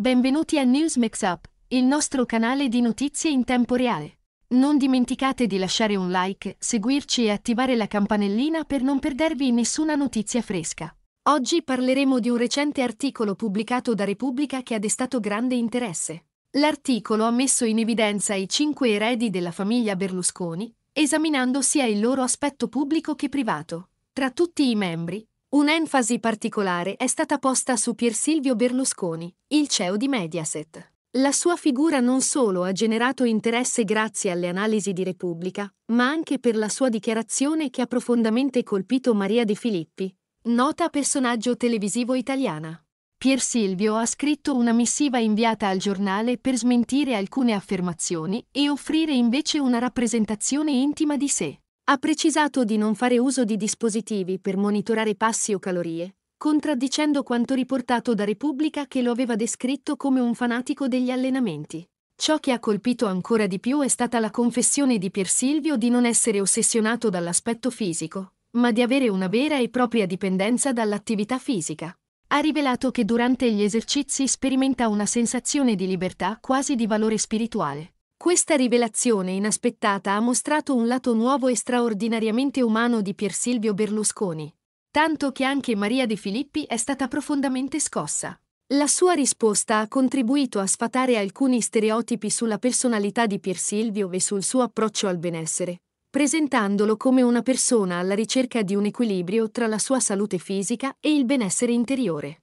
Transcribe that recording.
Benvenuti a News Mix Up, il nostro canale di notizie in tempo reale. Non dimenticate di lasciare un like, seguirci e attivare la campanellina per non perdervi nessuna notizia fresca. Oggi parleremo di un recente articolo pubblicato da Repubblica che ha destato grande interesse. L'articolo ha messo in evidenza i cinque eredi della famiglia Berlusconi, esaminando sia il loro aspetto pubblico che privato. Tra tutti i membri, Un'enfasi particolare è stata posta su Pier Silvio Berlusconi, il CEO di Mediaset. La sua figura non solo ha generato interesse grazie alle analisi di Repubblica, ma anche per la sua dichiarazione che ha profondamente colpito Maria De Filippi, nota personaggio televisivo italiana. Pier Silvio ha scritto una missiva inviata al giornale per smentire alcune affermazioni e offrire invece una rappresentazione intima di sé ha precisato di non fare uso di dispositivi per monitorare passi o calorie, contraddicendo quanto riportato da Repubblica che lo aveva descritto come un fanatico degli allenamenti. Ciò che ha colpito ancora di più è stata la confessione di Pier Silvio di non essere ossessionato dall'aspetto fisico, ma di avere una vera e propria dipendenza dall'attività fisica. Ha rivelato che durante gli esercizi sperimenta una sensazione di libertà quasi di valore spirituale. Questa rivelazione inaspettata ha mostrato un lato nuovo e straordinariamente umano di Pier Silvio Berlusconi, tanto che anche Maria De Filippi è stata profondamente scossa. La sua risposta ha contribuito a sfatare alcuni stereotipi sulla personalità di Pier Silvio e sul suo approccio al benessere, presentandolo come una persona alla ricerca di un equilibrio tra la sua salute fisica e il benessere interiore.